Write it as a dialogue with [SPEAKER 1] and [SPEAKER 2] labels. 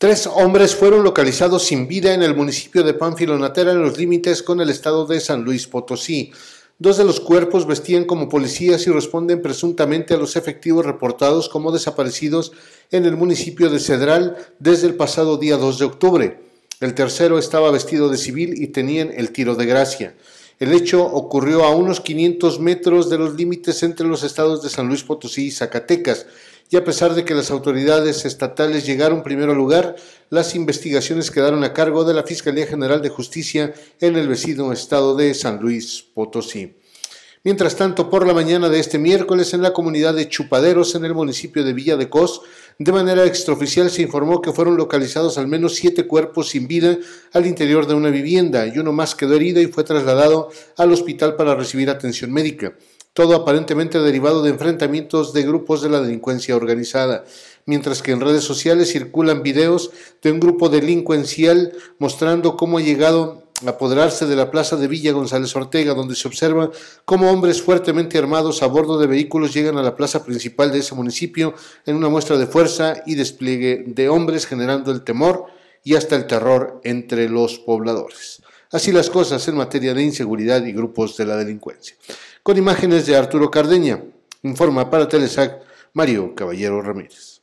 [SPEAKER 1] Tres hombres fueron localizados sin vida en el municipio de Pánfilo en los límites con el estado de San Luis Potosí. Dos de los cuerpos vestían como policías y responden presuntamente a los efectivos reportados como desaparecidos en el municipio de Cedral desde el pasado día 2 de octubre. El tercero estaba vestido de civil y tenían el tiro de gracia. El hecho ocurrió a unos 500 metros de los límites entre los estados de San Luis Potosí y Zacatecas y a pesar de que las autoridades estatales llegaron primero al lugar, las investigaciones quedaron a cargo de la Fiscalía General de Justicia en el vecino estado de San Luis Potosí. Mientras tanto, por la mañana de este miércoles, en la comunidad de Chupaderos, en el municipio de Villa de Cos, de manera extraoficial se informó que fueron localizados al menos siete cuerpos sin vida al interior de una vivienda y uno más quedó herido y fue trasladado al hospital para recibir atención médica todo aparentemente derivado de enfrentamientos de grupos de la delincuencia organizada, mientras que en redes sociales circulan videos de un grupo delincuencial mostrando cómo ha llegado a apoderarse de la plaza de Villa González Ortega, donde se observa cómo hombres fuertemente armados a bordo de vehículos llegan a la plaza principal de ese municipio en una muestra de fuerza y despliegue de hombres generando el temor y hasta el terror entre los pobladores. Así las cosas en materia de inseguridad y grupos de la delincuencia. Con imágenes de Arturo Cardeña, informa para Telesac Mario Caballero Ramírez.